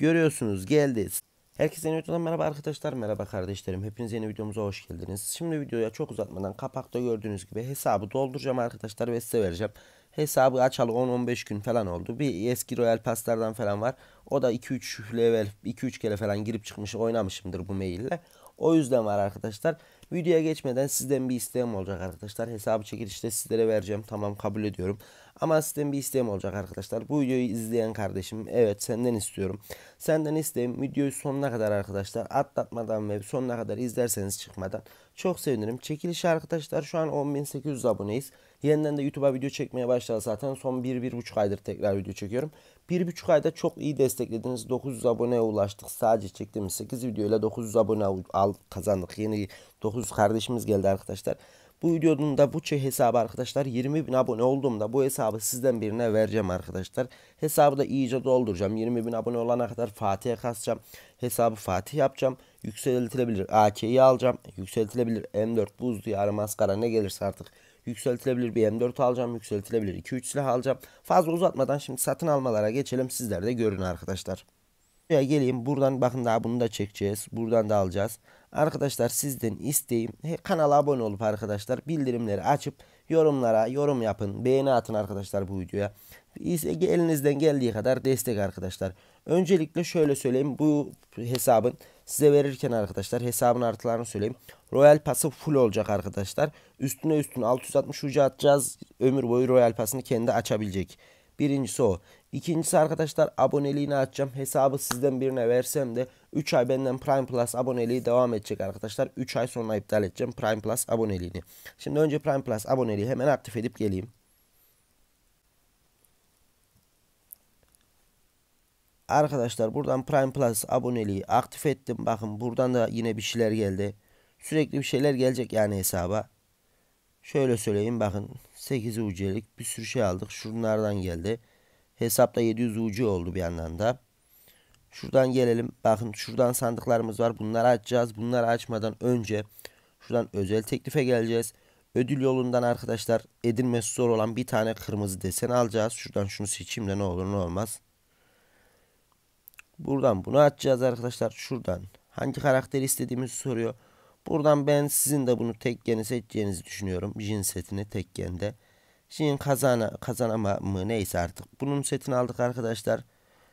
Görüyorsunuz geldi. Herkese yeni videodan merhaba arkadaşlar, merhaba kardeşlerim. Hepiniz yeni videomuza hoş geldiniz. Şimdi videoya çok uzatmadan kapakta gördüğünüz gibi hesabı dolduracağım arkadaşlar ve size vereceğim. Hesabı açalı 10-15 gün falan oldu. Bir eski Royal Pass'lardan falan var. O da 2-3 level, 2-3 kere falan girip çıkmış oynamışımdır bu maille. O yüzden var arkadaşlar. Videoya geçmeden sizden bir isteğim olacak arkadaşlar. Hesabı çekilişte sizlere vereceğim. Tamam kabul ediyorum. Ama sizden bir isteğim olacak arkadaşlar. Bu videoyu izleyen kardeşim evet senden istiyorum. Senden isteğim videoyu sonuna kadar arkadaşlar atlatmadan ve sonuna kadar izlerseniz çıkmadan çok sevinirim. Çekiliş arkadaşlar şu an 10.800 aboneyiz. Yeniden de YouTube'a video çekmeye başladı zaten. Son 1-1,5 aydır tekrar video çekiyorum. 1,5 ayda çok iyi desteklediniz. 900 aboneye ulaştık. Sadece çektiğimiz 8 videoyla 900 abone al kazandık. Yeni 900 kardeşimiz geldi arkadaşlar. Bu videonun da bu hesabı arkadaşlar 20 bin abone olduğumda bu hesabı sizden birine vereceğim arkadaşlar. Hesabı da iyice dolduracağım. 20 bin abone olana kadar Fatih'e kasacağım. Hesabı Fatih yapacağım. Yükseltilebilir AK'yi alacağım. Yükseltilebilir M4 buz diyarı maskara ne gelirse artık Yükseltilebilir bir M4 alacağım. Yükseltilebilir 2-3 silah alacağım. Fazla uzatmadan şimdi satın almalara geçelim. Sizler de görün arkadaşlar. Buraya geleyim. Buradan bakın daha bunu da çekeceğiz. Buradan da alacağız. Arkadaşlar sizden isteğim kanala abone olup arkadaşlar bildirimleri açıp yorumlara yorum yapın. Beğeni atın arkadaşlar bu videoya. Elinizden geldiği kadar destek arkadaşlar. Öncelikle şöyle söyleyeyim. Bu hesabın size verirken arkadaşlar hesabın artılarını söyleyeyim. Royal pası full olacak arkadaşlar. Üstüne üstüne 660 ucu atacağız. Ömür boyu Royal passını kendi açabilecek. Birincisi o. İkincisi arkadaşlar aboneliğini açacağım. Hesabı sizden birine versem de 3 ay benden Prime Plus aboneliği devam edecek arkadaşlar. 3 ay sonra iptal edeceğim Prime Plus aboneliğini. Şimdi önce Prime Plus aboneliği hemen aktif edip geleyim. Arkadaşlar buradan Prime Plus aboneliği aktif ettim. Bakın buradan da yine bir şeyler geldi. Sürekli bir şeyler gelecek yani hesaba. Şöyle söyleyeyim bakın 8 UC'lik bir sürü şey aldık. Şunlardan geldi. Hesapta 700 UC oldu bir yandan da. Şuradan gelelim. Bakın şuradan sandıklarımız var. Bunları açacağız. Bunları açmadan önce şuradan özel teklife geleceğiz. Ödül yolundan arkadaşlar edinmesi zor olan bir tane kırmızı desen alacağız. Şuradan şunu seçeyim de ne olur ne olmaz. Buradan bunu atacağız arkadaşlar. Şuradan hangi karakteri istediğimizi soruyor. Buradan ben sizin de bunu tek tekkeni seçeceğinizi düşünüyorum. Jin setini gende Jin kazana, kazanama mı neyse artık. Bunun setini aldık arkadaşlar.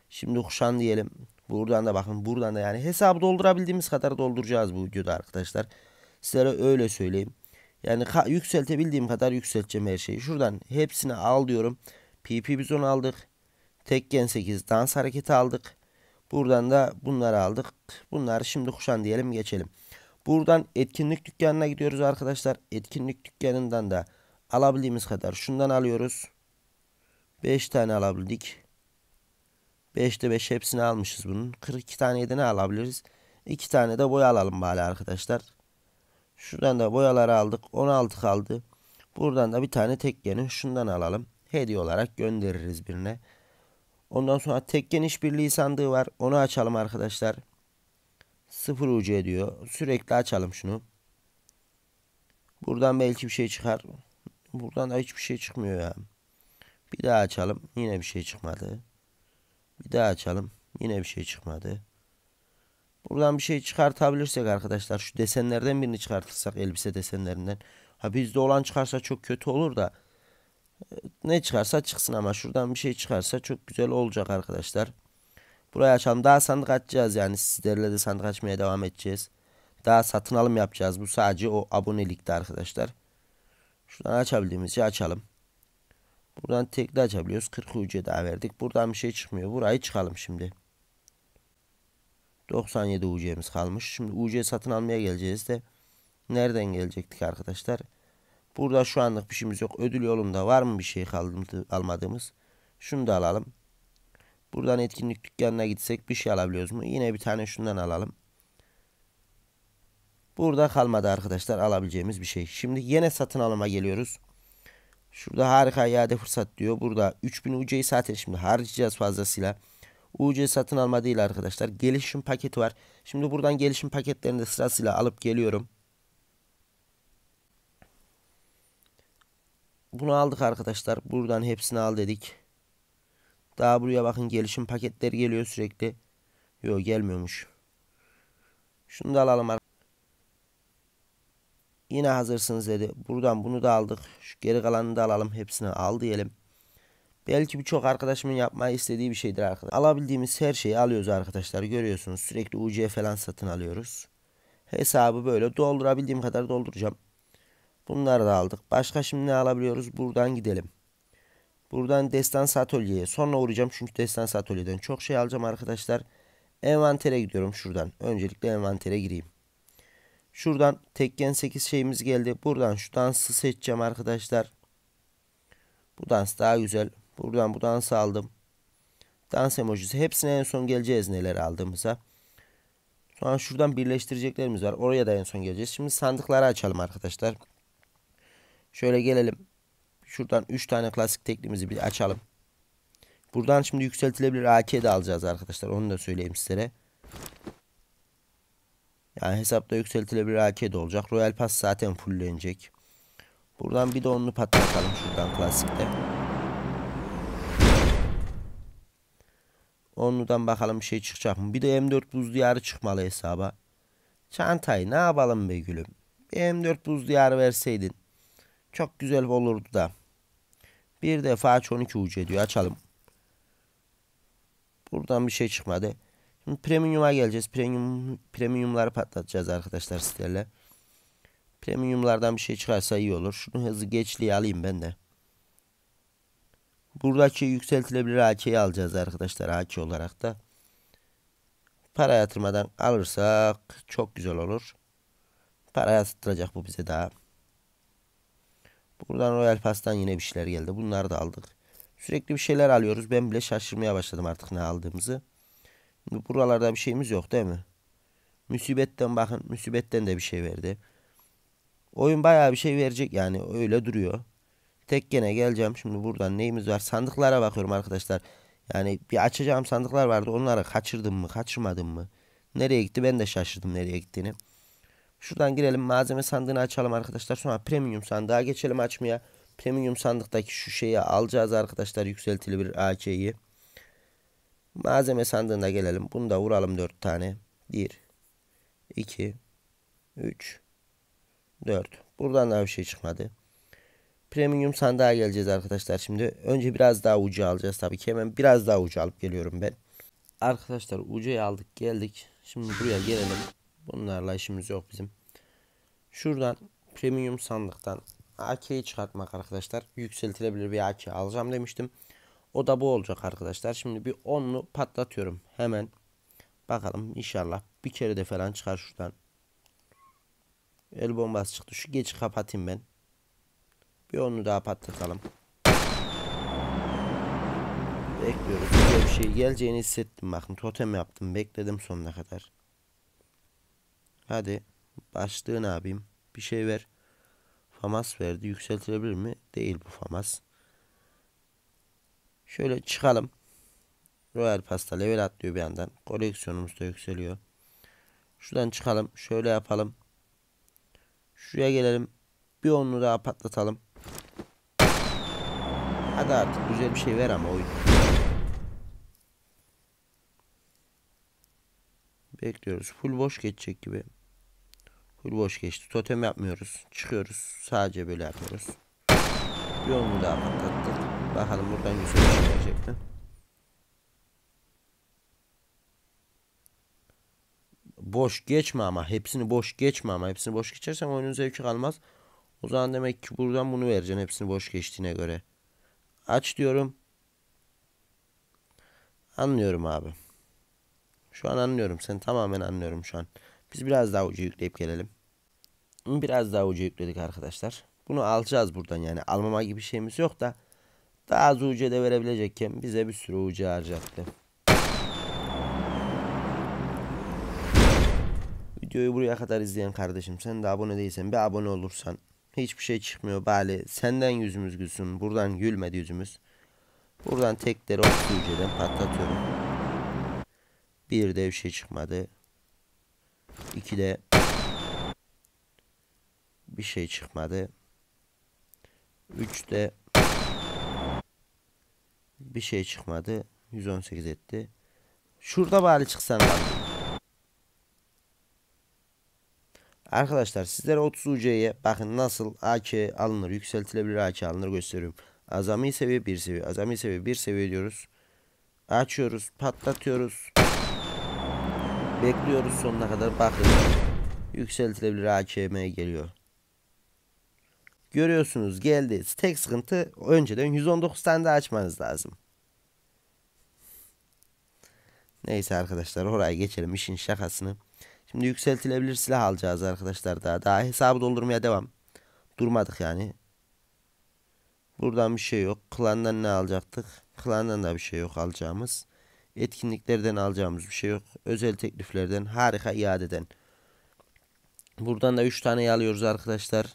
Şimdi kuşan diyelim. Buradan da bakın buradan da yani hesabı doldurabildiğimiz kadar dolduracağız bu videoda arkadaşlar. size öyle söyleyeyim. Yani yükseltebildiğim kadar yükselteceğim her şeyi. Şuradan hepsini al diyorum. PP onu aldık. Tekken 8 dans hareketi aldık. Buradan da bunları aldık. Bunları şimdi kuşan diyelim geçelim. Buradan etkinlik dükkanına gidiyoruz arkadaşlar. Etkinlik dükkanından da alabildiğimiz kadar şundan alıyoruz. 5 tane alabildik. 5'te 5 hepsini almışız bunun. 42 tane de ne alabiliriz? 2 tane de boya alalım bari arkadaşlar. Şuradan da boyaları aldık. 16 kaldı. Buradan da bir tane tek yeni şundan alalım. Hediye olarak göndeririz birine. Ondan sonra tek geniş birliği sandığı var. Onu açalım arkadaşlar. Sıfır ucu ediyor. Sürekli açalım şunu. Buradan belki bir şey çıkar. Buradan da hiçbir şey çıkmıyor ya. Bir daha açalım. Yine bir şey çıkmadı. Bir daha açalım. Yine bir şey çıkmadı. Buradan bir şey çıkartabilirsek arkadaşlar. Şu desenlerden birini çıkartırsak. Elbise desenlerinden. Ha bizde olan çıkarsa çok kötü olur da. Ne çıkarsa çıksın ama şuradan bir şey çıkarsa çok güzel olacak arkadaşlar. Burayı açalım. Daha sandık açacağız yani. Sizlerle de sandık açmaya devam edeceğiz. Daha satın alım yapacağız. Bu sadece o abonelikte arkadaşlar. Şuradan açabildiğimiz şey açalım. Buradan tek tekli açabiliyoruz. 40 ucu daha verdik. Buradan bir şey çıkmıyor. Burayı çıkalım şimdi. 97 UC'miz kalmış. Şimdi UC satın almaya geleceğiz de nereden gelecektik arkadaşlar? Burada şu anlık bir şeyimiz yok. Ödül yolunda var mı bir şey kaldı almadığımız? Şunu da alalım. Buradan etkinlik dükkanına gitsek bir şey alabiliyoruz mu? Yine bir tane şundan alalım. Burada kalmadı arkadaşlar alabileceğimiz bir şey. Şimdi yine satın alıma geliyoruz. Şurada harika iade fırsat diyor. Burada 3000 UC'yi zaten şimdi harcayacağız fazlasıyla. UC satın alma değil arkadaşlar. Gelişim paketi var. Şimdi buradan gelişim paketlerini de sırasıyla alıp geliyorum. Bunu aldık arkadaşlar. Buradan hepsini al dedik. Daha buraya bakın gelişim paketleri geliyor sürekli. Yok gelmiyormuş. Şunu da alalım Yine hazırsınız dedi. Buradan bunu da aldık. Şu geri kalanını da alalım. Hepsini al diyelim. Belki birçok arkadaşımın yapmayı istediği bir şeydir arkadaşlar. Alabildiğimiz her şeyi alıyoruz arkadaşlar. Görüyorsunuz sürekli UC falan satın alıyoruz. Hesabı böyle doldurabildiğim kadar dolduracağım. Bunları da aldık. Başka şimdi ne alabiliyoruz? Buradan gidelim. Buradan Destan Atölye'ye. Sonra uğrayacağım çünkü Destan Atölye'den çok şey alacağım arkadaşlar. Envantere gidiyorum şuradan. Öncelikle envantere gireyim. Şuradan Tekken 8 şeyimiz geldi. Buradan şu dansı seçeceğim arkadaşlar. Bu dans daha güzel. Buradan bu dansı aldım. Dans emojisi. Hepsine en son geleceğiz neler aldığımıza. Sonra şuradan birleştireceklerimiz var. Oraya da en son geleceğiz. Şimdi sandıkları açalım arkadaşlar. Arkadaşlar. Şöyle gelelim. Şuradan 3 tane klasik tekniğimizi bir açalım. Buradan şimdi yükseltilebilir AK de alacağız arkadaşlar. Onu da söyleyeyim sizlere. Yani hesapta yükseltilebilir AK de olacak. Royal Pass zaten fulllenecek. Buradan bir de onu patlatalım şuradan klasikte. Onludan bakalım bir şey çıkacak mı? Bir de M4 buz diyarı çıkmalı hesaba. Çantayı ne yapalım be gülüm? Bir M4 buz diyarı verseydin. Çok güzel olurdu da. Bir defa aç 12 ucu diyor. Açalım. Buradan bir şey çıkmadı. Şimdi premium'a geleceğiz. Premium premium'ları patlatacağız arkadaşlar sizlerle. Premium'lardan bir şey çıkarsa iyi olur. Şunu hızlı geçliği alayım ben de. Buradaki yükseltilebilir AK'yi alacağız arkadaşlar AK olarak da. Para yatırmadan alırsak çok güzel olur. Para yatıracak bu bize daha. Buradan Royal Pass'tan yine bir şeyler geldi. Bunları da aldık. Sürekli bir şeyler alıyoruz. Ben bile şaşırmaya başladım artık ne aldığımızı. Şimdi buralarda bir şeyimiz yok değil mi? Müsibetten bakın. Müsibetten de bir şey verdi. Oyun bayağı bir şey verecek yani. Öyle duruyor. Tek gene geleceğim. Şimdi buradan neyimiz var? Sandıklara bakıyorum arkadaşlar. Yani bir açacağım sandıklar vardı. Onları kaçırdım mı? Kaçırmadım mı? Nereye gitti? Ben de şaşırdım nereye gittiğini. Şuradan girelim malzeme sandığını açalım arkadaşlar. Sonra premium sandığa geçelim açmaya. Premium sandıktaki şu şeyi alacağız arkadaşlar. Yükseltili bir AK'yi. Malzeme sandığına gelelim. Bunu da vuralım 4 tane. 1 2 3 4 Buradan daha bir şey çıkmadı. Premium sandığa geleceğiz arkadaşlar. Şimdi önce biraz daha ucu alacağız tabii ki. Hemen biraz daha ucu alıp geliyorum ben. Arkadaşlar ucuyu aldık geldik. Şimdi buraya gelelim. Bunlarla işimiz yok bizim. Şuradan premium sandıktan AK'yi çıkartmak arkadaşlar. Yükseltilebilir bir AK alacağım demiştim. O da bu olacak arkadaşlar. Şimdi bir 10'lu patlatıyorum. Hemen bakalım inşallah bir kere de falan çıkar şuradan. El bombası çıktı. Şu geçi kapatayım ben. Bir onu daha patlatalım. Bekliyoruz. bir şey geleceğini hissettim. Bakın totem yaptım. Bekledim sonuna kadar. Hadi başlığı abim Bir şey ver. Famas verdi. Yükseltilebilir mi? Değil bu Famas. Şöyle çıkalım. Royal Pasta level atlıyor bir yandan. Koleksiyonumuz da yükseliyor. Şuradan çıkalım. Şöyle yapalım. Şuraya gelelim. Bir onu daha patlatalım. Hadi artık güzel bir şey ver ama oyun. Bekliyoruz. Full boş geçecek gibi. Full boş geçti. Totem yapmıyoruz. Çıkıyoruz. Sadece böyle yapıyoruz. Yol daha tatlı. Bakalım buradan güzel bir şey gelecek mi? Boş geçme ama. Hepsini boş geçme ama. Hepsini boş geçersen oyunun zevki kalmaz. O zaman demek ki buradan bunu vereceksin. Hepsini boş geçtiğine göre. Aç diyorum. Anlıyorum abi. Şu an anlıyorum. Sen tamamen anlıyorum şu an. Biz biraz daha ucu yükleyip gelelim. Biraz daha ucu yükledik arkadaşlar. Bunu alacağız buradan yani. Almama gibi bir şeyimiz yok da. Daha az ucu da verebilecekken bize bir sürü ucu harcattı. Videoyu buraya kadar izleyen kardeşim sen de abone değilsen bir abone olursan. Hiçbir şey çıkmıyor bari. Senden yüzümüz gülsün. Buradan gülmedi yüzümüz. Buradan tekleri o ucudan patlatıyorum. Bir de bir şey çıkmadı. 2'de bir şey çıkmadı. 3'te bir şey çıkmadı. 118 etti. Şurada bari çıksan Arkadaşlar sizlere 30 UC'ye bakın nasıl AK alınır, yükseltilebilir AK alınır gösteriyorum. Azami seviye bir seviye, azami seviye bir seviye diyoruz. Açıyoruz, patlatıyoruz. Bekliyoruz sonuna kadar bakın. Yükseltilebilir AKM geliyor. Görüyorsunuz geldi. Tek sıkıntı önceden 119 tane de açmanız lazım. Neyse arkadaşlar oraya geçelim işin şakasını. Şimdi yükseltilebilir silah alacağız arkadaşlar daha. Daha hesabı doldurmaya devam. Durmadık yani. Buradan bir şey yok. Klandan ne alacaktık? Klandan da bir şey yok alacağımız etkinliklerden alacağımız bir şey yok. Özel tekliflerden harika iadeden. Buradan da 3 tane alıyoruz arkadaşlar.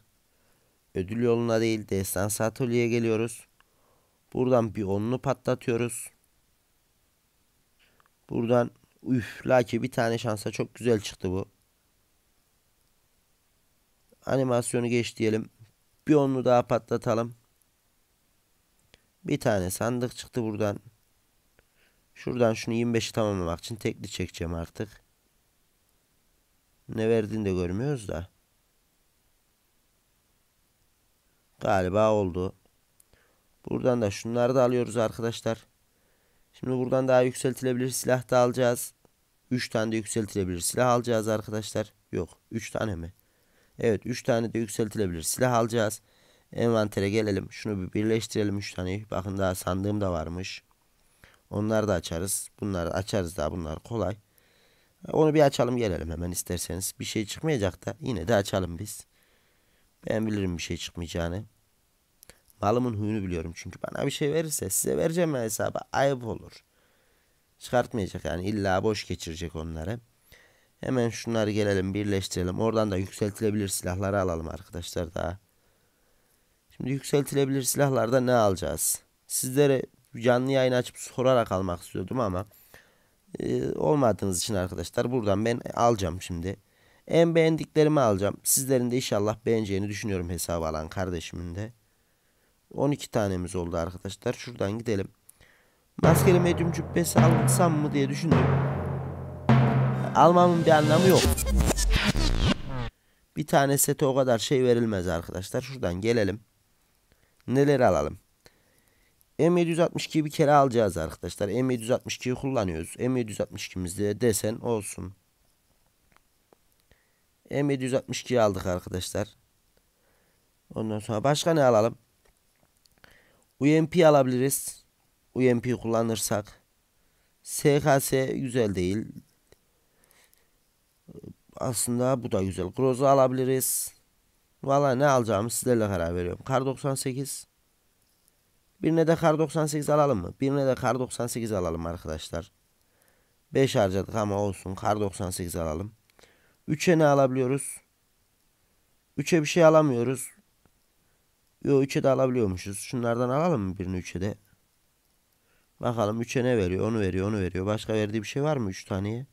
Ödül yoluna değil destansı atölyeye geliyoruz. Buradan bir onunu patlatıyoruz. Buradan üf laki bir tane şansa çok güzel çıktı bu. Animasyonu geç diyelim. Bir onlu daha patlatalım. Bir tane sandık çıktı buradan. Şuradan şunu 25'i tamamlamak için tekli çekeceğim artık. Ne verdiğini de görmüyoruz da. Galiba oldu. Buradan da şunları da alıyoruz arkadaşlar. Şimdi buradan daha yükseltilebilir silah da alacağız. 3 tane de yükseltilebilir silah alacağız arkadaşlar. Yok 3 tane mi? Evet 3 tane de yükseltilebilir silah alacağız. Envantere gelelim. Şunu bir birleştirelim 3 taneyi. Bakın daha sandığım da varmış. Onları da açarız. Bunları açarız daha bunlar kolay. E, onu bir açalım gelelim hemen isterseniz. Bir şey çıkmayacak da yine de açalım biz. Ben bilirim bir şey çıkmayacağını. Malımın huyunu biliyorum çünkü bana bir şey verirse size vereceğim hesaba ayıp olur. Çıkartmayacak yani illa boş geçirecek onları. Hemen şunları gelelim birleştirelim. Oradan da yükseltilebilir silahları alalım arkadaşlar daha. Şimdi yükseltilebilir silahlarda ne alacağız? Sizlere canlı yayın açıp sorarak almak istiyordum ama e, olmadığınız için arkadaşlar buradan ben alacağım şimdi. En beğendiklerimi alacağım. Sizlerin de inşallah beğeneceğini düşünüyorum hesabı alan kardeşimin de. 12 tanemiz oldu arkadaşlar. Şuradan gidelim. Maskeli medium cübbesi alsam mı diye düşündüm. Almamın bir anlamı yok. Bir tane sete o kadar şey verilmez arkadaşlar. Şuradan gelelim. Neler alalım? M762'yi bir kere alacağız arkadaşlar. M762'yi kullanıyoruz. M762'mizde desen olsun. M762'yi aldık arkadaşlar. Ondan sonra başka ne alalım? UMP alabiliriz. UMP kullanırsak. SKS güzel değil. Aslında bu da güzel. Groza alabiliriz. Valla ne alacağımı sizlerle karar veriyorum. Kar 98. Birine de kar 98 alalım mı? Birine de kar 98 alalım arkadaşlar. 5 harcadık ama olsun. Kar 98 alalım. 3'e ne alabiliyoruz? 3'e bir şey alamıyoruz. Yo 3'e de alabiliyormuşuz. Şunlardan alalım mı birini 3'e de? Bakalım 3'e ne veriyor? Onu veriyor, onu veriyor. Başka verdiği bir şey var mı 3 taneye?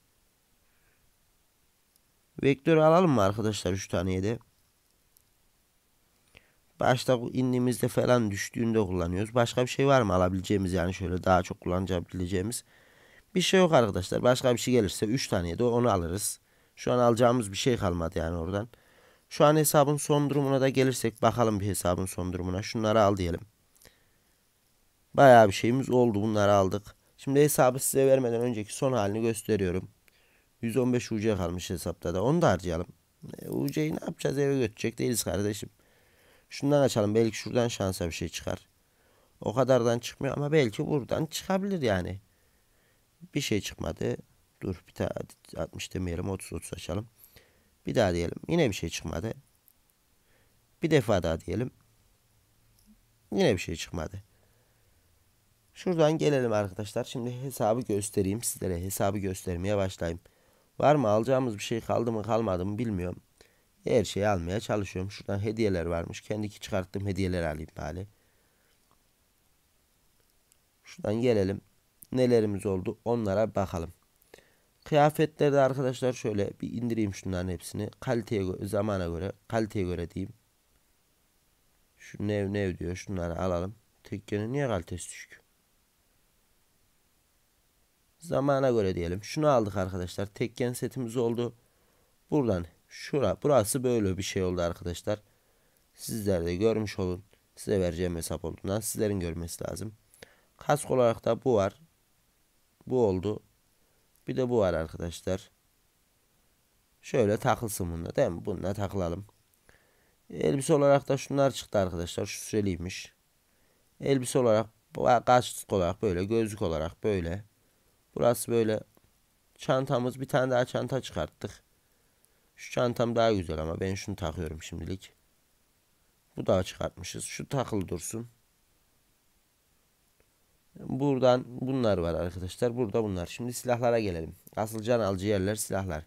Vektörü alalım mı arkadaşlar 3 taneye de? Başta indiğimizde falan düştüğünde kullanıyoruz. Başka bir şey var mı alabileceğimiz yani şöyle daha çok kullanabileceğimiz. Bir şey yok arkadaşlar. Başka bir şey gelirse 3 tane de onu alırız. Şu an alacağımız bir şey kalmadı yani oradan. Şu an hesabın son durumuna da gelirsek bakalım bir hesabın son durumuna. Şunları al diyelim. Bayağı bir şeyimiz oldu. Bunları aldık. Şimdi hesabı size vermeden önceki son halini gösteriyorum. 115 UC kalmış hesapta da. Onu da harcayalım. E, UC'yi ne yapacağız? Eve götürecek değiliz kardeşim. Şundan açalım. Belki şuradan şansa bir şey çıkar. O kadardan çıkmıyor ama belki buradan çıkabilir yani. Bir şey çıkmadı. Dur bir daha 60 demeyelim. 30 30 açalım. Bir daha diyelim. Yine bir şey çıkmadı. Bir defa daha diyelim. Yine bir şey çıkmadı. Şuradan gelelim arkadaşlar. Şimdi hesabı göstereyim sizlere. Hesabı göstermeye başlayayım. Var mı alacağımız bir şey kaldı mı kalmadı mı bilmiyorum. Her şeyi almaya çalışıyorum. Şuradan hediyeler varmış. Kendiki çıkarttığım hediyeler alayım bari. Şuradan gelelim. Nelerimiz oldu onlara bakalım. Kıyafetlerde arkadaşlar şöyle bir indireyim şunların hepsini. Kaliteye göre, zamana göre, kaliteye göre diyeyim. Şu nev nev diyor. Şunları alalım. Tekkenin niye kalitesi düşük? Zamana göre diyelim. Şunu aldık arkadaşlar. Tekken setimiz oldu. Buradan Şura burası böyle bir şey oldu arkadaşlar. Sizler de görmüş olun. Size vereceğim hesap olduğundan sizlerin görmesi lazım. Kask olarak da bu var. Bu oldu. Bir de bu var arkadaşlar. Şöyle takılsın bununla değil mi? Bununla takılalım. Elbise olarak da şunlar çıktı arkadaşlar. Şu süreliymiş. Elbise olarak kaşlık olarak böyle. Gözlük olarak böyle. Burası böyle. Çantamız bir tane daha çanta çıkarttık. Şu çantam daha güzel ama ben şunu takıyorum şimdilik. Bu daha çıkartmışız. Şu takılı dursun. Buradan bunlar var arkadaşlar. Burada bunlar. Şimdi silahlara gelelim. Asıl can alıcı yerler silahlar.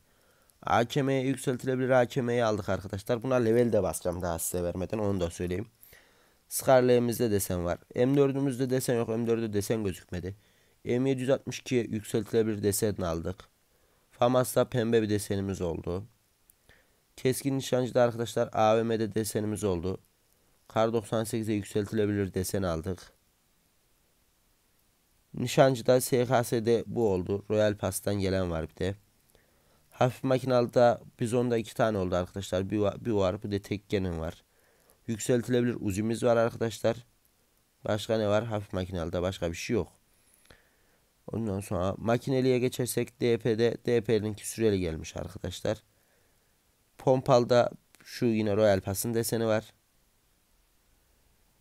AKM'ye yükseltilebilir AKM'yi aldık arkadaşlar. Buna level de basacağım daha size vermeden onu da söyleyeyim. Scarlet'imizde desen var. M4'ümüzde desen yok. M4'de desen gözükmedi. M762 yükseltilebilir desen aldık. FAMAS'ta pembe bir desenimiz oldu. Keskin nişancı da arkadaşlar AVM'de desenimiz oldu. Kar 98'e yükseltilebilir desen aldık. Nişancı'da SKS'de bu oldu. Royal Pass'tan gelen var bir de. Hafif makinalıda biz onda iki tane oldu arkadaşlar. Bir var, bir var bu de tekkenin var. Yükseltilebilir uzimiz var arkadaşlar. Başka ne var? Hafif makinalıda başka bir şey yok. Ondan sonra makineliye geçersek DP'de DP'ninki süreli gelmiş arkadaşlar. Pompal'da şu yine Royal Pass'ın deseni var.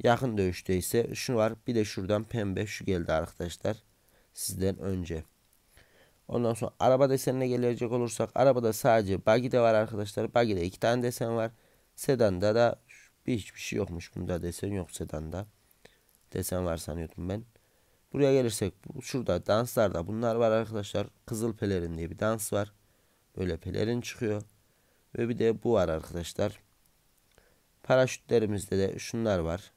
Yakın dövüşte ise şu var. Bir de şuradan pembe şu geldi arkadaşlar. Sizden önce. Ondan sonra araba desenine gelecek olursak arabada sadece bagi de var arkadaşlar. Bagi'de iki tane desen var. Sedanda da bir hiçbir şey yokmuş. Bunda desen yok sedanda. Desen var sanıyordum ben. Buraya gelirsek bu şurada danslarda bunlar var arkadaşlar. Kızıl pelerin diye bir dans var. Böyle pelerin çıkıyor. Ve bir de bu var arkadaşlar. Paraşütlerimizde de şunlar var.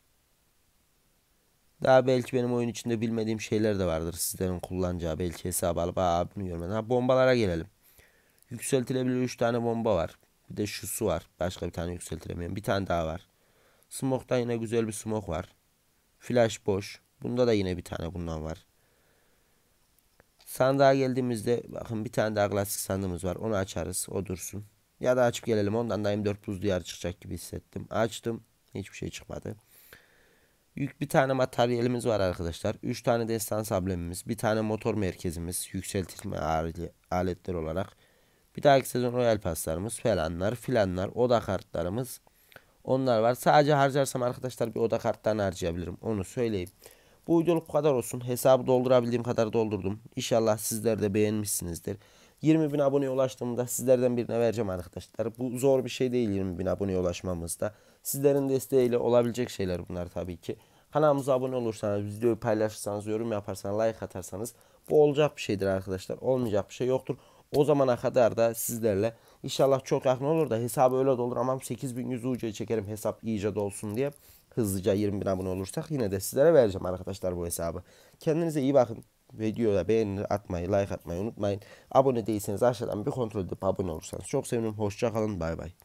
Daha belki benim oyun içinde bilmediğim şeyler de vardır. Sizlerin kullanacağı belki hesabı alıp Aa, bunu görmedim. Ha, bombalara gelelim. Yükseltilebilir 3 tane bomba var. Bir de şu su var. Başka bir tane yükseltiremiyorum Bir tane daha var. Smoke'da yine güzel bir smoke var. Flash boş. Bunda da yine bir tane bundan var. Sandığa geldiğimizde bakın bir tane daha klasik sandığımız var. Onu açarız. O dursun. Ya da açıp gelelim. Ondan da M4 Plus diyar çıkacak gibi hissettim. Açtım. Hiçbir şey çıkmadı. Yük bir tane materyalimiz var arkadaşlar. 3 tane destans sablemimiz. Bir tane motor merkezimiz. Yükseltilme aletler olarak. Bir dahaki sezon Royal Pass'larımız falanlar filanlar. Oda kartlarımız. Onlar var. Sadece harcarsam arkadaşlar bir oda karttan harcayabilirim. Onu söyleyeyim. Bu videoluk bu kadar olsun. Hesabı doldurabildiğim kadar doldurdum. İnşallah sizler de beğenmişsinizdir. 20 bin aboneye ulaştığımda sizlerden birine vereceğim arkadaşlar. Bu zor bir şey değil 20 bin aboneye ulaşmamızda. Sizlerin desteğiyle olabilecek şeyler bunlar tabii ki. Kanalımıza abone olursanız, videoyu paylaşırsanız, yorum yaparsanız, like atarsanız bu olacak bir şeydir arkadaşlar. Olmayacak bir şey yoktur. O zamana kadar da sizlerle inşallah çok yakın olur da hesabı öyle dolur. Aman 8100 UC çekerim hesap iyice dolsun diye. Hızlıca 20 bin abone olursak yine de sizlere vereceğim arkadaşlar bu hesabı. Kendinize iyi bakın videoya beğeni atmayı, like atmayı unutmayın. Abone değilseniz aşağıdan bir kontrol edip abone olursanız çok sevinirim. Hoşçakalın, bay bay.